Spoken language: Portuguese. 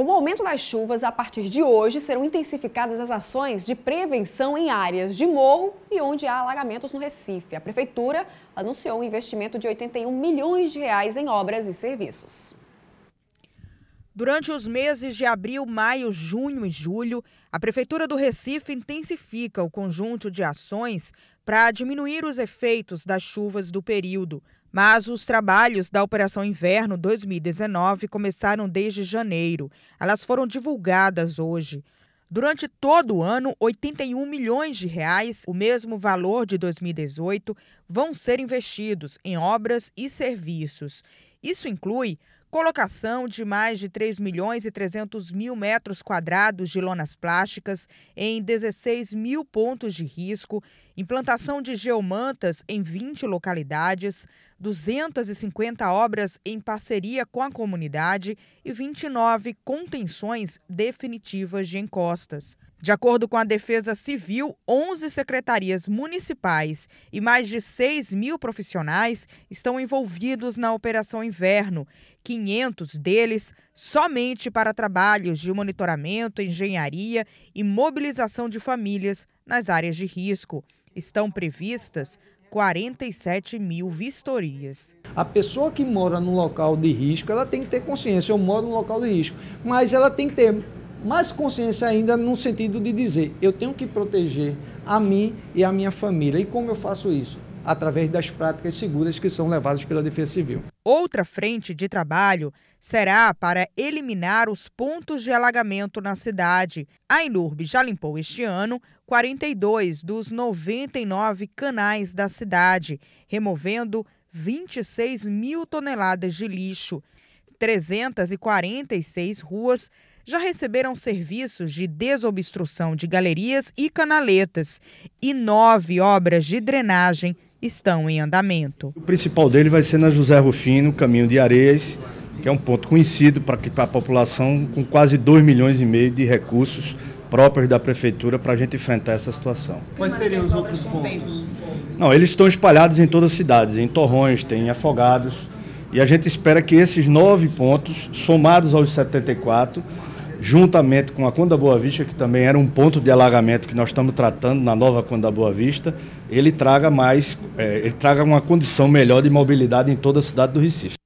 Com o aumento das chuvas, a partir de hoje serão intensificadas as ações de prevenção em áreas de morro e onde há alagamentos no Recife. A Prefeitura anunciou um investimento de 81 milhões de reais em obras e serviços. Durante os meses de abril, maio, junho e julho, a Prefeitura do Recife intensifica o conjunto de ações para diminuir os efeitos das chuvas do período. Mas os trabalhos da Operação Inverno 2019 começaram desde janeiro. Elas foram divulgadas hoje. Durante todo o ano, 81 milhões de reais, o mesmo valor de 2018, vão ser investidos em obras e serviços. Isso inclui colocação de mais de 3 milhões e 300 mil metros quadrados de lonas plásticas em 16 mil pontos de risco, implantação de geomantas em 20 localidades, 250 obras em parceria com a comunidade e 29 contenções definitivas de encostas. De acordo com a Defesa Civil, 11 secretarias municipais e mais de 6 mil profissionais estão envolvidos na Operação Inverno, 500 deles somente para trabalhos de monitoramento, engenharia e mobilização de famílias nas áreas de risco. Estão previstas 47 mil vistorias. A pessoa que mora no local de risco, ela tem que ter consciência, eu moro no local de risco, mas ela tem que ter mais consciência ainda no sentido de dizer, eu tenho que proteger a mim e a minha família. E como eu faço isso? Através das práticas seguras que são levadas pela Defesa Civil. Outra frente de trabalho será para eliminar os pontos de alagamento na cidade. A Inurb já limpou este ano 42 dos 99 canais da cidade, removendo 26 mil toneladas de lixo. 346 ruas já receberam serviços de desobstrução de galerias e canaletas e nove obras de drenagem estão em andamento. O principal dele vai ser na José Rufino, Caminho de Areias, que é um ponto conhecido para a população, com quase 2 milhões e meio de recursos próprios da prefeitura para a gente enfrentar essa situação. Quais seriam os outros pontos? Não, eles estão espalhados em todas as cidades, em Torrões, tem em Afogados, e a gente espera que esses nove pontos, somados aos 74, juntamente com a Conda Boa Vista, que também era um ponto de alagamento que nós estamos tratando na nova Conda Boa Vista, ele traga mais, é, ele traga uma condição melhor de mobilidade em toda a cidade do Recife.